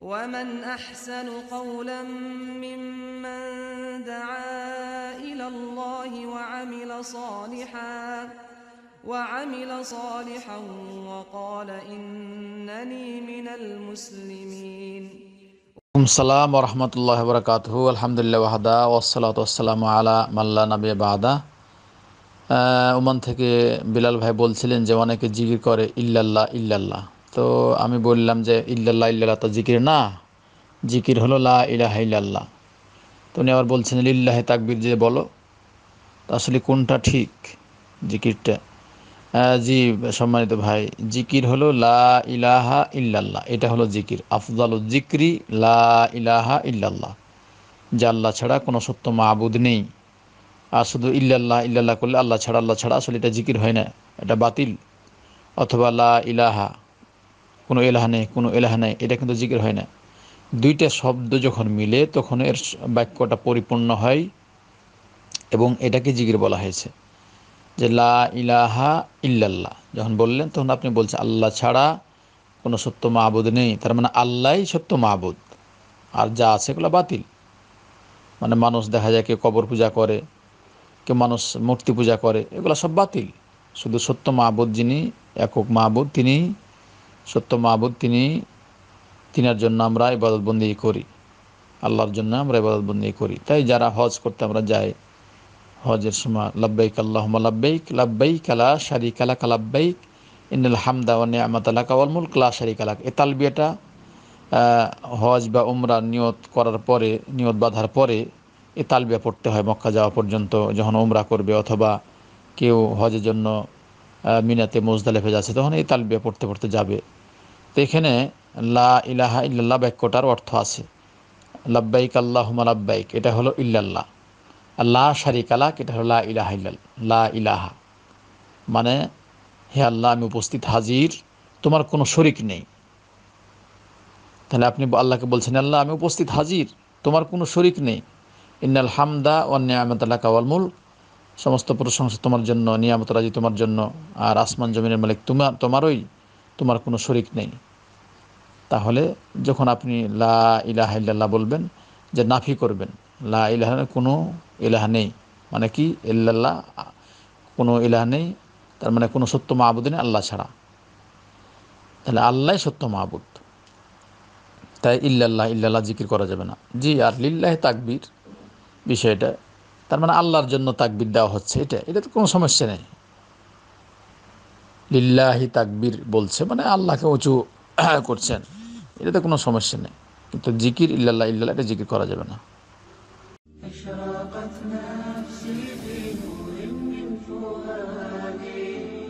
ومن أحسن قولا ممن دعا إلى الله وعمل صالحا وعمل صالحا وقال إنني من المسلمين السلام ورحمة الله وبركاته الحمد لله وحده والصلاة والسلام على من لا نبي بعده Oman آه، থেকে বিলাল ভাই বলছিলেন যে অনেকে জিগির করে ইল্লাল্লাহ ইল্লাল্লাহ তো আমি বললাম যে ইল্লাল্লাহ ইল্লাল্লাহ তো জিকির না জিকির হলো লা ইলাহা ইল্লাল্লাহ তো উনি আবার বলছেন ইল্লাহে তাকবির যে বলো তো আসলে কোনটা ঠিক জিকিরটা জি সম্মানিত ভাই জিকির হলো লা ইলাহা ইল্লাল্লাহ এটা হলো জিকির আফজাল জিক্রি লা ইলাহা ইল্লাল্লাহ যে আল্লাহ ছাড়া কোনো সত্য মাহবুদ নেই আর শুধু ইল্লাল্লাহ ইল্লাল্লাহ করলে আল্লাহ ছাড়া আল্লাহ ছাড়া আসলে এটা জিকির হয় না এটা বাতিল অথবা লা ইলাহা কোনো এলাহ নেই কোনো এলাহ নেই এটা কিন্তু জিকির হয় না দুইটা শব্দ যখন মিলে তখন এর বাক্যটা পরিপূর্ণ হয় এবং এটাকে জিকির বলা হয়েছে যে লা ইলাহা ইল্লাল্লাহ যখন বললেন তখন আপনি বলছেন আল্লাহ ছাড়া কোনো সত্য মাহবুদ নেই তার মানে আল্লাহই সত্য মাহবুদ আর যা আছে এগুলো বাতিল মানে মানুষ দেখা যায় কেউ কবর পূজা করে কেউ মানুষ মূর্তি পূজা করে এগুলো সব বাতিল শুধু সত্য মাহবুদ যিনি একক মাহবুদ তিনি সত্য মাহবুদ তিনি তিনার জন্য আমরা ইবাদতবন্দি করি আল্লাহর জন্য আমরা ইবাদতবন্দি করি তাই যারা হজ করতে আমরা যাই হজের সময় লাব্বাইক আল্লাহ লাব্বাইক লাব্বাইক আলা শারিক কালা কালাব্বাইক ইন্নাল হামদা আমাত আলা আলাকা ওয়াল মুলক লা শারিক আলাক এ তালবিয়াটা হজ বা উমরা নিয়ত করার পরে নিয়ত বাঁধার পরে এ তালবিয়া পড়তে হয় মক্কা যাওয়া পর্যন্ত যখন উমরা করবে অথবা কেউ হজের জন্য মিনাতে মোজদালেফে যাচ্ছে তখন এই তালবিয়া পড়তে পড়তে যাবে তো এখানে লা ইলাহা ইল্লাল্লাহ বাক্যটার অর্থ আছে লাব্বাইক আল্লাহ লাব্বাইক এটা হলো ইল্লাল্লাহ লা আলাক এটা হলো লা ইলাহা ইল্লাল্লাহ লা ইলাহা মানে হে আল্লাহ আমি উপস্থিত হাজির তোমার কোনো শরিক নেই তাহলে আপনি আল্লাহকে বলছেন আল্লাহ আমি উপস্থিত হাজির তোমার কোনো শরিক নেই ইন্নাল হামদা ও নিয়ামতাল্লাহ কাওয়াল মুল্ক সমস্ত প্রশংসা তোমার জন্য নিয়ামত রাজি তোমার জন্য আর আসমান জমিনের মালিক তোমার তোমারই তোমার কোনো শরিক নেই তাহলে যখন আপনি লা ইলাহা ইল্লাল্লাহ বলবেন যে নাফি করবেন লা ইলাহা কোনো ইলাহা নেই মানে কি ইল্লাল্লাহ কোনো ইলাহ নেই তার মানে কোনো সত্য মাহবুদ নেই আল্লাহ ছাড়া তাহলে আল্লাহ সত্য মাহবুদ তাই ইল্লাল্লাহ ইল্লাল্লাহ জিকির করা যাবে না জি আর লিল্লাহ তাকবির বিষয়টা তার মানে আল্লাহর জন্য তাকবির দেওয়া হচ্ছে এটা এটা তো কোনো সমস্যা নেই লিল্লাহি তাকবির বলছে মানে আল্লাহকে উঁচু করছেন এটাতে কোনো সমস্যা নেই কিন্তু জিকির ইল্লাল্লাহ ইল্লাহ এটা জিকির করা যাবে না نفسي بنور من فؤادي